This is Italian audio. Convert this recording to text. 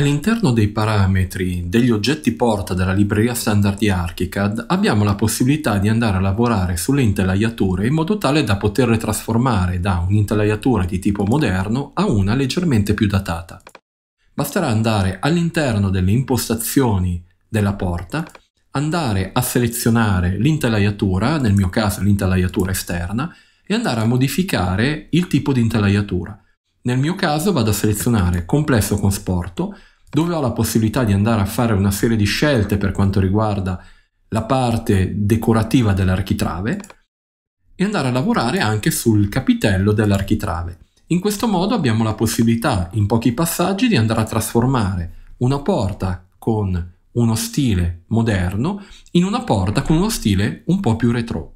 All'interno dei parametri degli oggetti porta della libreria standard di ArchiCAD abbiamo la possibilità di andare a lavorare sulle intelaiature in modo tale da poterle trasformare da un'intelaiatura di tipo moderno a una leggermente più datata. Basterà andare all'interno delle impostazioni della porta, andare a selezionare l'intelaiatura, nel mio caso l'intelaiatura esterna, e andare a modificare il tipo di intelaiatura. Nel mio caso vado a selezionare complesso con sporto dove ho la possibilità di andare a fare una serie di scelte per quanto riguarda la parte decorativa dell'architrave e andare a lavorare anche sul capitello dell'architrave. In questo modo abbiamo la possibilità in pochi passaggi di andare a trasformare una porta con uno stile moderno in una porta con uno stile un po' più retro.